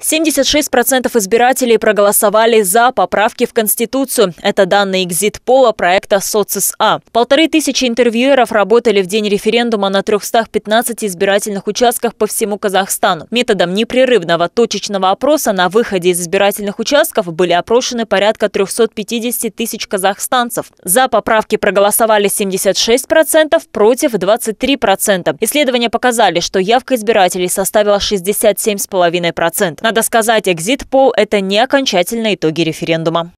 76% избирателей проголосовали за поправки в Конституцию. Это данные экзит-пола проекта «Соцса». Полторы тысячи интервьюеров работали в день референдума на 315 избирательных участках по всему Казахстану. Методом непрерывного точечного опроса на выходе из избирательных участков были опрошены порядка 350 тысяч казахстанцев. За поправки проголосовали 76%, против 23%. Исследования показали, что явка избирателей составила 67,5%. Надо сказать, экзит-пол – это не окончательные итоги референдума.